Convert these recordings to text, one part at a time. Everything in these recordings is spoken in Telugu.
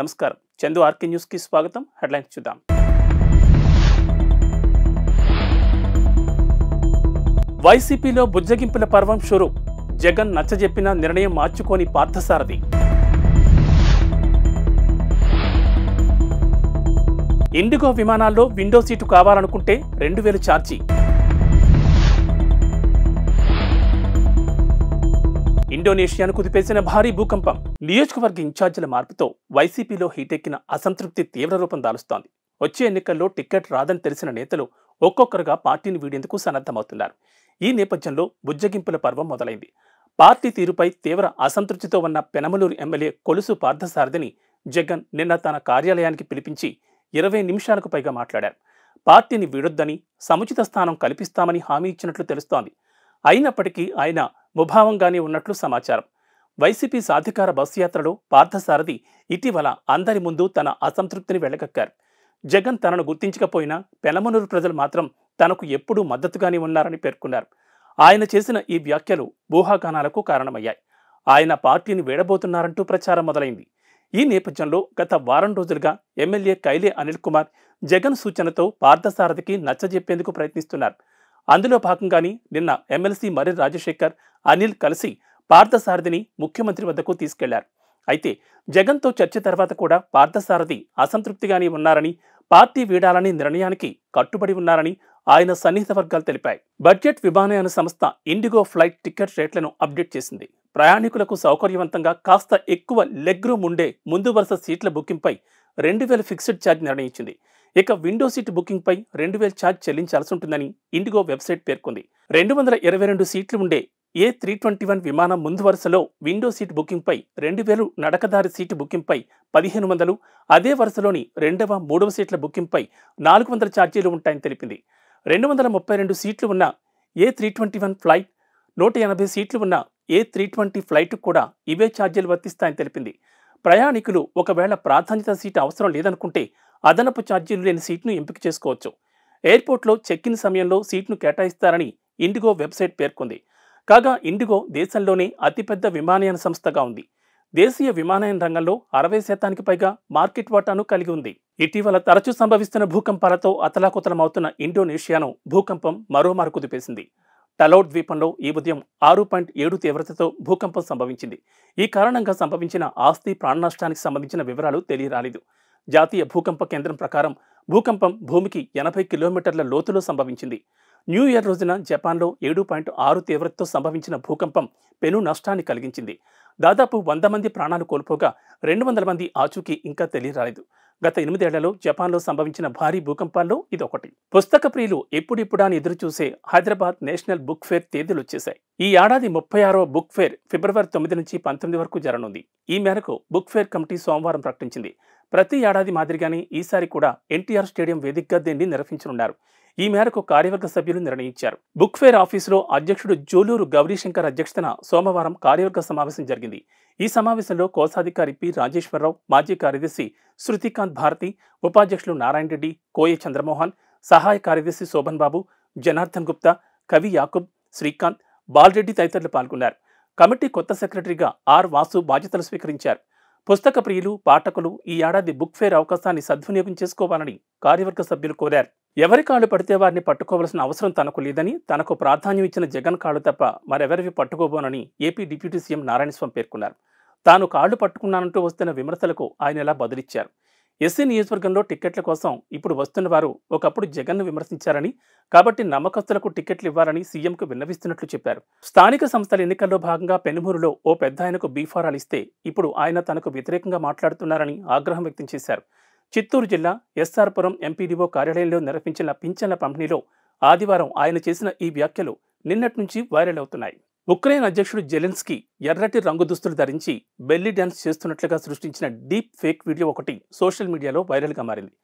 నమస్కారం చందు ఆర్కే న్యూస్కి స్వాగతం హెడ్లైన్స్ చూద్దాం వైసీపీలో బుజ్జగింపుల పర్వం షురు జగన్ నచ్చజెప్పిన నిర్ణయం మార్చుకోని పార్థసారథి ఇండిగో విమానాల్లో విండో సీటు కావాలనుకుంటే రెండు వేలు ఛార్జీ ఇండోనేషియాను కుదిపేసిన భారీ భూకంపం నియోజకవర్గ ఇన్ఛార్జీల మార్పుతో వైసీపీలో హీటెక్కిన అసంతృప్తి తీవ్ర రూపం దాలుస్తోంది వచ్చే ఎన్నికల్లో టికెట్ రాదని తెలిసిన నేతలు ఒక్కొక్కరుగా పార్టీని వీడేందుకు సన్నద్ధమవుతున్నారు ఈ నేపథ్యంలో బుజ్జగింపుల పర్వం మొదలైంది పార్టీ తీరుపై తీవ్ర అసంతృప్తితో ఉన్న పెనమలూరు ఎమ్మెల్యే కొలుసు పార్థసారథిని జగన్ నిన్న తన కార్యాలయానికి పిలిపించి ఇరవై నిమిషాలకు పైగా మాట్లాడారు పార్టీని వీడొద్దని సముచిత స్థానం కల్పిస్తామని హామీ ఇచ్చినట్లు తెలుస్తోంది అయినప్పటికీ ఆయన ముభావంగానే ఉన్నట్లు సమాచారం వైసీపీ సాధికార బస్సు యాత్రలో పార్థసారథి ఇటీవల అందరి ముందు తన అసంతృప్తిని వెళ్ళగక్కారు జగన్ తనను గుర్తించకపోయినా పెనమనూరు ప్రజలు మాత్రం తనకు ఎప్పుడూ మద్దతుగానే ఉన్నారని పేర్కొన్నారు ఆయన చేసిన ఈ వ్యాఖ్యలు ఊహాగానాలకు కారణమయ్యాయి ఆయన పార్టీని వేడబోతున్నారంటూ ప్రచారం మొదలైంది ఈ నేపథ్యంలో గత వారం రోజులుగా ఎమ్మెల్యే కైలే అనిల్ కుమార్ జగన్ సూచనతో పార్థసారథికి నచ్చజెప్పేందుకు ప్రయత్నిస్తున్నారు అందులో భాగంగానే నిన్న ఎమ్మెల్సీ మర్రి రాజశేఖర్ అనిల్ కలిసి పార్థసారథిని ముఖ్యమంత్రి వద్దకు తీసుకెళ్లారు అయితే జగన్తో చర్చ తర్వాత కూడా పార్థసారథి అసంతృప్తిగానే ఉన్నారని పార్టీ వీడాలనే నిర్ణయానికి కట్టుబడి ఉన్నారని ఆయన సన్నిహిత వర్గాలు తెలిపాయి బడ్జెట్ విమానయాన సంస్థ ఇండిగో ఫ్లైట్ టికెట్ రేట్లను అప్డేట్ చేసింది ప్రయాణికులకు సౌకర్యవంతంగా కాస్త ఎక్కువ లెగ్ రూమ్ ఉండే ముందు వరుస సీట్ల బుకింగ్పై రెండు వేల ఫిక్స్డ్ ఛార్జ్ నిర్ణయించింది ఇక విండో సీట్ బుకింగ్పై రెండు వేల ఛార్జ్ చెల్లించాల్సి ఉంటుందని ఇండిగో వెబ్సైట్ పేర్కొంది రెండు వందల ఇరవై రెండు సీట్లు ఉండే ఏ త్రీ ట్వంటీ వన్ విమానం ముందు వరుసలో విండో సీట్ బుకింగ్పై రెండు వేలు నడకదారి సీటు బుకింగ్పై పదిహేను వందలు అదే వరుసలోని రెండవ మూడవ సీట్ల బుకింగ్పై నాలుగు వందల ఛార్జీలు ఉంటాయని తెలిపింది రెండు వందల ముప్పై రెండు సీట్లు ఉన్న A three twenty one flight నూట ఎనభై సీట్లు ఉన్న ఏ త్రీ ట్వంటీ ఫ్లైట్ కూడా ఇవే ఛార్జీలు వర్తిస్తాయని తెలిపింది ప్రయాణికులు ఒకవేళ ప్రాధాన్యత సీటు అవసరం లేదనుకుంటే అదనపు ఛార్జీలు లేని సీట్ను ఎంపిక చేసుకోవచ్చు ఎయిర్పోర్ట్లో చెక్ ఇన్ సమయంలో సీట్ను కేటాయిస్తారని ఇండిగో వెబ్సైట్ పేర్కొంది కాగా ఇండిగో దేశంలోనే అతిపెద్ద విమానయాన సంస్థగా ఉంది దేశీయ విమానయాన రంగంలో అరవై శాతానికి పైగా మార్కెట్ వాటాను కలిగి ఉంది ఇటీవల తరచూ సంభవిస్తున్న భూకంపాలతో అతలాకుతలమవుతున్న ఇండోనేషియాను భూకంపం మరో మార్కు కుదిపేసింది టలౌట్ ద్వీపంలో ఈ ఉదయం ఆరు పాయింట్ ఏడు తీవ్రతతో భూకంపం సంభవించింది ఈ కారణంగా సంభవించిన ఆస్తి ప్రాణనష్టానికి సంబంధించిన వివరాలు తెలియరాలేదు జాతీయ భూకంప కేంద్రం ప్రకారం భూకంపం భూమికి ఎనభై కిలోమీటర్ల లోతులో సంభవించింది న్యూ ఇయర్ రోజున జపాన్లో ఏడు పాయింట్ ఆరు తీవ్రతతో సంభవించిన భూకంపం పెను నష్టాన్ని కలిగించింది దాదాపు వంద మంది ప్రాణాలు కోల్పోగా రెండు వందల మంది ఆచూకీ ఇంకా తెలియరాలేదు గత ఎనిమిదేళ్లలో జపాన్లో సంభవించిన భారీ భూకంపాల్లో ఇదొకటి పుస్తక ప్రియులు ఎప్పుడిప్పుడా అని ఎదురుచూసే హైదరాబాద్ నేషనల్ బుక్ ఫేర్ తేదీలు వచ్చేశాయి ఈ ఏడాది ముప్పై ఆరో బుక్ ఫేర్ ఫిబ్రవరి తొమ్మిది నుంచి పంతొమ్మిది వరకు జరగనుంది ఈ మేరకు బుక్ ఫేర్ కమిటీ సోమవారం ప్రకటించింది ప్రతి ఏడాది మాదిరిగానే ఈసారి కూడా ఎన్టీఆర్ స్టేడియం వేదికగా దీన్ని నిర్వహించనున్నారు ఈ మేరకు కార్యవర్గ సభ్యులు నిర్ణయించారు బుక్ ఫేర్ ఆఫీసులో అధ్యక్షుడు జోలూరు గౌరీశంకర్ అధ్యక్షతన సోమవారం కార్యవర్గ సమావేశం జరిగింది ఈ సమావేశంలో కోశాధికారి పి రాజేశ్వరరావు మాజీ కార్యదర్శి శృతికాంత్ భారతి ఉపాధ్యక్షులు నారాయణ రెడ్డి కోయ చంద్రమోహన్ సహాయ కార్యదర్శి శోభన్ బాబు జనార్దన్ గుప్తా కవి యాకుబ్ శ్రీకాంత్ బాలరెడ్డి తదితరులు పాల్గొన్నారు కమిటీ కొత్త సెక్రటరీగా ఆర్ వాసు బాధ్యతలు స్వీకరించారు పుస్తక ప్రియులు పాఠకులు ఈ ఏడాది బుక్ ఫేర్ అవకాశాన్ని సద్వినియోగం చేసుకోవాలని కార్యవర్గ సభ్యులు కోరారు ఎవరి కాళ్ళు పడితే వారిని పట్టుకోవాల్సిన అవసరం తనకు లేదని తనకు ప్రాధాన్యం ఇచ్చిన జగన్ కాళ్ళు తప్ప మరెవరివి పట్టుకోబోనని ఏపీ డిప్యూటీ సీఎం నారాయణస్వామి పేర్కొన్నారు తాను కాళ్ళు పట్టుకున్నానంటూ వస్తున్న విమర్శలకు ఆయన ఇలా బదులిచ్చారు ఎస్సీ నియోజకవర్గంలో టిక్కెట్ల కోసం ఇప్పుడు వస్తున్న వారు ఒకప్పుడు జగన్ను విమర్శించారని కాబట్టి నమ్మకస్తులకు టిక్కెట్లు ఇవ్వాలని సీఎంకు విన్నవిస్తున్నట్లు చెప్పారు స్థానిక సంస్థల ఎన్నికల్లో భాగంగా పెనుమూరులో ఓ పెద్ద ఆయనకు బీఫారాలు ఇస్తే ఇప్పుడు ఆయన తనకు వ్యతిరేకంగా మాట్లాడుతున్నారని ఆగ్రహం వ్యక్తం చేశారు చిత్తూరు జిల్లా ఎస్ఆర్పురం ఎంపీడీఓ కార్యాలయంలో నిర్వహించిన పింఛన్ల పంపిణీలో ఆదివారం ఆయన చేసిన ఈ వ్యాఖ్యలు నిన్నటి నుంచి వైరల్ అవుతున్నాయి ఉక్రెయిన్ అధ్యక్షుడు జెలెన్స్కీ ఎర్రటి రంగు దుస్తులు ధరించి బెల్లీ డ్యాన్స్ చేస్తున్నట్లుగా సృష్టించిన డీప్ ఫేక్ వీడియో ఒకటి సోషల్ మీడియాలో వైరల్గా మారింది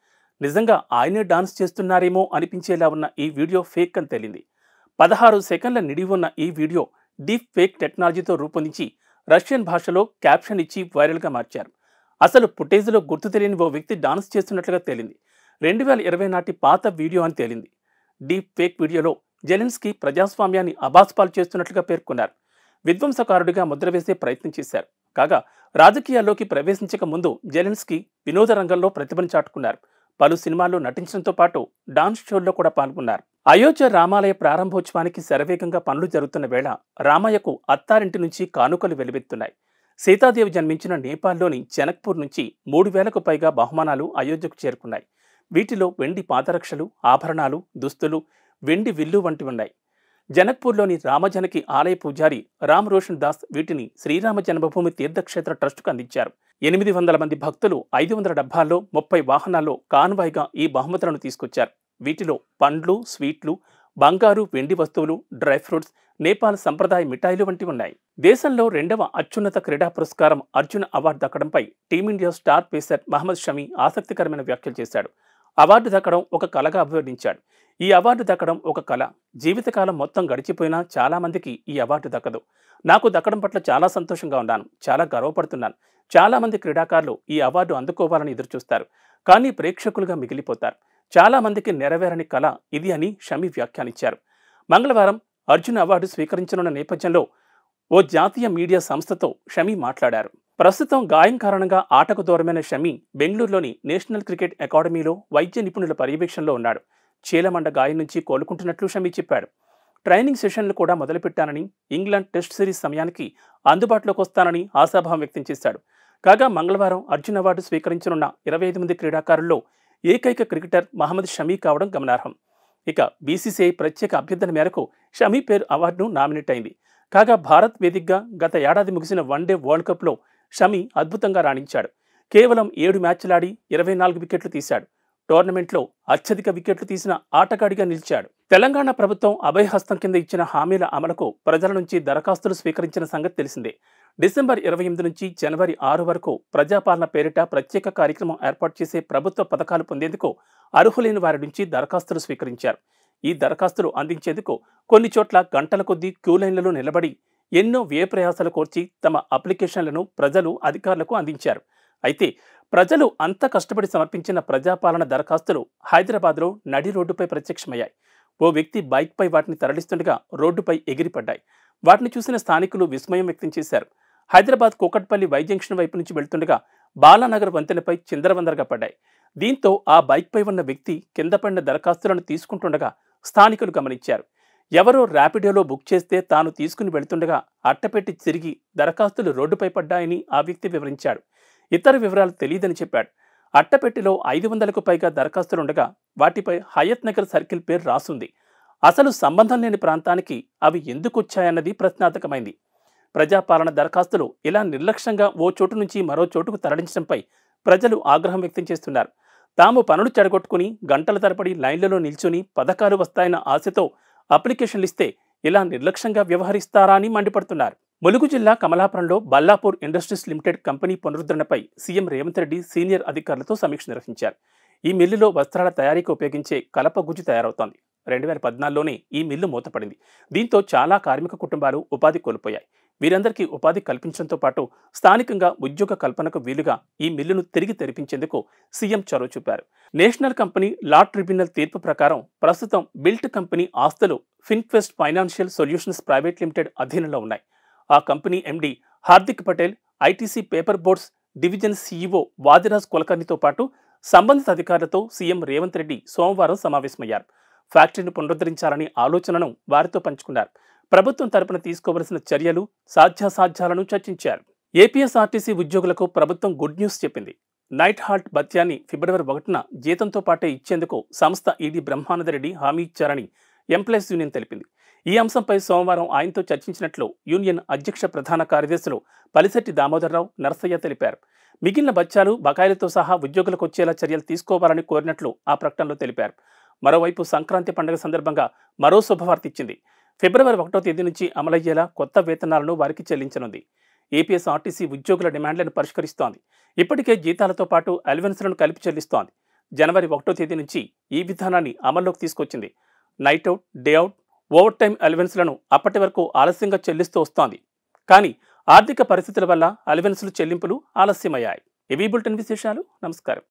నిజంగా ఆయనే డాన్స్ చేస్తున్నారేమో అనిపించేలా ఉన్న ఈ వీడియో ఫేక్ అని తేలింది పదహారు సెకండ్ల నిడివి ఉన్న ఈ వీడియో డీప్ ఫేక్ టెక్నాలజీతో రూపొందించి రష్యన్ భాషలో క్యాప్షన్ ఇచ్చి వైరల్గా మార్చారు అసలు ఫుటేజ్లో గుర్తు తెలియని ఓ వ్యక్తి డాన్స్ చేస్తున్నట్లుగా తేలింది రెండు వేల ఇరవై నాటి పాత వీడియో అని తేలింది డీప్ ఫేక్ వీడియోలో జెలెన్స్కీ ప్రజాస్వామ్యాన్ని అభాస్పాలు చేస్తున్నట్లుగా పేర్కొన్నారు విధ్వంసకారుడిగా ముద్ర వేసే ప్రయత్నం చేశారు కాగా రాజకీయాల్లోకి ప్రవేశించక ముందు జెలెన్స్కీ వినోద రంగంలో ప్రతిభను చాటుకున్నారు పలు సినిమాల్లో నటించడంతో పాటు డాన్స్ షోల్లో కూడా పాల్గొన్నారు అయోధ్య రామాలయ ప్రారంభోత్సవానికి శరవేగంగా పనులు జరుగుతున్న వేళ రామయ్యకు అత్తారింటి నుంచి కానుకలు వెలువెత్తున్నాయి సీతాదేవి జన్మించిన నేపాల్లోని జనక్పూర్ నుంచి మూడు వేలకు పైగా బహుమానాలు అయోధ్యకు చేరుకున్నాయి వీటిలో వెండి పాదరక్షలు ఆభరణాలు దుస్తులు వెండి విల్లు వంటివి ఉన్నాయి జనక్పూర్లోని రామజనకి ఆలయ పూజారి రామ్ రోషన్ దాస్ వీటిని శ్రీరామ జన్మభూమి తీర్థక్షేత్ర ట్రస్టుకు అందించారు ఎనిమిది వందల మంది భక్తులు ఐదు వందల డెబ్బాల్లో ముప్పై వాహనాల్లో కాన్వాయ్గా ఈ బహుమతులను తీసుకొచ్చారు వీటిలో పండ్లు స్వీట్లు బంగారు వెండి వస్తువులు డ్రై ఫ్రూట్స్ నేపాల్ సంప్రదాయ మిఠాయిలు వంటివి ఉన్నాయి దేశంలో రెండవ అత్యున్నత క్రీడా పురస్కారం అర్జున్ అవార్డు దక్కడంపై team India star pacer Mohammed Shami ఆసక్తికరమైన వ్యాఖ్యలు చేశాడు అవార్డు దక్కడం ఒక కళగా అభివర్ణించాడు ఈ అవార్డు దక్కడం ఒక కళ జీవితకాలం మొత్తం గడిచిపోయినా చాలామందికి ఈ అవార్డు దక్కదు నాకు దక్కడం పట్ల చాలా సంతోషంగా ఉన్నాను చాలా గర్వపడుతున్నాను చాలామంది క్రీడాకారులు ఈ అవార్డు అందుకోవాలని ఎదురుచూస్తారు కానీ ప్రేక్షకులుగా మిగిలిపోతారు చాలామందికి నెరవేరని కళ ఇది అని షమీ వ్యాఖ్యానించారు మంగళవారం అర్జున్ అవార్డు స్వీకరించనున్న నేపథ్యంలో ఓ జాతీయ మీడియా సంస్థతో షమీ మాట్లాడారు ప్రస్తుతం గాయం కారణంగా ఆటకు దూరమైన షమి బెంగళూరులోని నేషనల్ క్రికెట్ అకాడమీలో వైద్య నిపుణుల పర్యవేక్షణలో ఉన్నాడు చీలమండ గాయం నుంచి కోలుకుంటున్నట్లు షమీ చెప్పాడు ట్రైనింగ్ సెషన్లు కూడా మొదలుపెట్టానని ఇంగ్లాండ్ టెస్ట్ సిరీస్ సమయానికి అందుబాటులోకి వస్తానని ఆశాభావం వ్యక్తం చేశాడు కాగా మంగళవారం అర్జున్ అవార్డు స్వీకరించనున్న ఇరవై ఐదు మంది క్రీడాకారుల్లో ఏకైక క్రికెటర్ మహమ్మద్ షమీ కావడం గమనార్హం ఇక బీసీసీఐ ప్రత్యేక అభ్యర్థన మేరకు షమీ పేరు అవార్డును నామినేట్ అయింది కాగా భారత్ వేదికగా గత ఏడాది ముగిసిన వన్డే వరల్డ్ కప్లో షమీ అద్భుతంగా రాణించాడు కేవలం ఏడు మ్యాచ్లాడి ఇరవై నాలుగు వికెట్లు తీశాడు టోర్నమెంట్లో అత్యధిక వికెట్లు తీసిన ఆటగాడిగా నిలిచాడు తెలంగాణ ప్రభుత్వం అభయహస్తం కింద ఇచ్చిన హామీల అమలుకు ప్రజల నుంచి దరఖాస్తులు స్వీకరించిన సంగతి తెలిసిందే డిసెంబర్ ఇరవై ఎనిమిది నుంచి జనవరి ఆరు వరకు ప్రజాపాలన పేరిట ప్రత్యేక కార్యక్రమం ఏర్పాటు చేసే ప్రభుత్వ పథకాలు పొందేందుకు అర్హులైన వారి నుంచి దరఖాస్తులు స్వీకరించారు ఈ దరఖాస్తులు అందించేందుకు కొన్ని చోట్ల గంటల కొద్దీ క్యూలైన్లలో నిలబడి ఎన్నో వ్యయప్రయాసాలు కోర్చి తమ అప్లికేషన్లను ప్రజలు అధికారులకు అందించారు అయితే ప్రజలు అంత కష్టపడి సమర్పించిన ప్రజాపాలన దరఖాస్తులు హైదరాబాద్లో నడి రోడ్డుపై ప్రత్యక్షమయ్యాయి ఓ వ్యక్తి బైక్పై వాటిని తరలిస్తుండగా రోడ్డుపై ఎగిరిపడ్డాయి వాటిని చూసిన స్థానికులు విస్మయం వ్యక్తం చేశారు హైదరాబాద్ కూకట్పల్లి వై జంక్షన్ వైపు నుంచి వెళ్తుండగా బాలానగర్ వంతెనపై చిందరవందరగా పడ్డాయి దీంతో ఆ బైక్పై ఉన్న వ్యక్తి కింద పడిన దరఖాస్తులను తీసుకుంటుండగా స్థానికులు గమనించారు ఎవరో ర్యాపిడోలో బుక్ చేస్తే తాను తీసుకుని వెళ్తుండగా అట్టపెట్టి తిరిగి దరఖాస్తులు రోడ్డుపై పడ్డాయని ఆ వ్యక్తి వివరించాడు ఇతర వివరాలు తెలియదని చెప్పాడు అట్టపెట్టిలో ఐదు వందలకు పైగా దరఖాస్తులుండగా వాటిపై హయత్ నగర్ సర్కిల్ పేరు రాసుంది అసలు సంబంధం లేని ప్రాంతానికి అవి ఎందుకు వచ్చాయన్నది ప్రశ్నార్థకమైంది ప్రజాపాలన దరఖాస్తులు ఇలా నిర్లక్ష్యంగా ఓ చోటు నుంచి మరో చోటుకు తరలించడంపై ప్రజలు ఆగ్రహం వ్యక్తం చేస్తున్నారు తాము పనులు చెడగొట్టుకుని గంటల తరబడి లైన్లలో నిల్చుని పథకాలు వస్తాయన్న ఆశతో అప్లికేషన్లు ఇస్తే ఇలా నిర్లక్ష్యంగా వ్యవహరిస్తారా అని మండిపడుతున్నారు ములుగు జిల్లా కమలాపురంలో బల్లాపూర్ ఇండస్ట్రీస్ లిమిటెడ్ కంపెనీ పునరుద్ధరణపై సీఎం రేవంత్ రెడ్డి సీనియర్ అధికారులతో సమీక్ష నిర్వహించారు ఈ మిల్లులో వస్త్రాల తయారీకి ఉపయోగించే కలప గుజ్జు తయారవుతోంది రెండు వేల పద్నాలుగులోనే ఈ మిల్లు మూతపడింది దీంతో చాలా కార్మిక కుటుంబాలు ఉపాధి కోల్పోయాయి వీరందరికీ ఉపాధి కల్పించడంతో పాటు స్థానికంగా ఉద్యోగ కల్పనకు వీలుగా ఈ మిల్లును తిరిగి తెరిపించేందుకు సీఎం చొరవ చూపారు నేషనల్ కంపెనీ లా ట్రిబ్యునల్ తీర్పు ప్రకారం ప్రస్తుతం బిల్ట్ కంపెనీ ఆస్తులు Finquest financial solutions private limited అధీనంలో ఉన్నాయి ఆ company MD Hardik Patel ITC paper boards division CEO Vadiraj కులకర్ణితో పాటు సంబంధిత అధికారులతో సీఎం రేవంత్ రెడ్డి సోమవారం సమావేశమయ్యారు ఫ్యాక్టరీని పునరుద్ధరించాలనే ఆలోచనను వారితో పంచుకున్నారు ప్రభుత్వం తరపున తీసుకోవలసిన చర్యలు సాధ్యాసాధ్యాలను చర్చించారు ఏపీఎస్ఆర్టీసీ ఉద్యోగులకు ప్రభుత్వం గుడ్ న్యూస్ చెప్పింది నైట్ హాల్ట్ భత్యాన్ని ఫిబ్రవరి ఒకటిన జీతంతో పాటే ఇచ్చేందుకు సంస్థ ఈడీ బ్రహ్మానందరెడ్డి హామీ ఇచ్చారని ఎంప్లాయీస్ యూనియన్ తెలిపింది ఈ అంశంపై సోమవారం ఆయనతో చర్చించినట్లు యూనియన్ అధ్యక్ష ప్రధాన కార్యదర్శులు పలిశెట్టి దామోదరరావు నరసయ్య తెలిపారు మిగిలిన బచ్చాలు బకాయిలతో సహా ఉద్యోగులకు వచ్చేలా చర్యలు తీసుకోవాలని కోరినట్లు ఆ ప్రకటనలో తెలిపారు మరోవైపు సంక్రాంతి పండుగ సందర్భంగా మరో శుభవార్త ఇచ్చింది ఫిబ్రవరి ఒకటో తేదీ నుంచి అమలయ్యేలా కొత్త వేతనాలను వారికి చెల్లించనుంది ఏపీఎస్ఆర్టీసీ ఉద్యోగుల డిమాండ్లను పరిష్కరిస్తోంది ఇప్పటికే జీతాలతో పాటు అలవెన్స్లను కలిపి చెల్లిస్తోంది జనవరి ఒకటో తేదీ నుంచి ఈ విధానాన్ని అమల్లోకి తీసుకొచ్చింది night out day out overtime అలవెన్స్లను అప్పటి వరకు ఆలస్యంగా చెల్లిస్తూ వస్తోంది కానీ ఆర్థిక పరిస్థితుల వల్ల అలవెన్స్లు చెల్లింపులు ఆలస్యమయ్యాయి ఎవీ బులెటిన్ విశేషాలు నమస్కారం